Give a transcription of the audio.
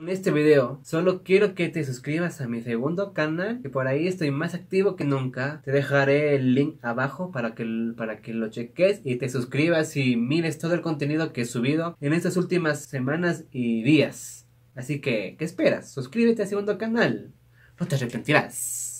En este video solo quiero que te suscribas a mi segundo canal que por ahí estoy más activo que nunca. Te dejaré el link abajo para que, para que lo cheques y te suscribas y mires todo el contenido que he subido en estas últimas semanas y días. Así que, ¿qué esperas? Suscríbete al segundo canal. No te arrepentirás.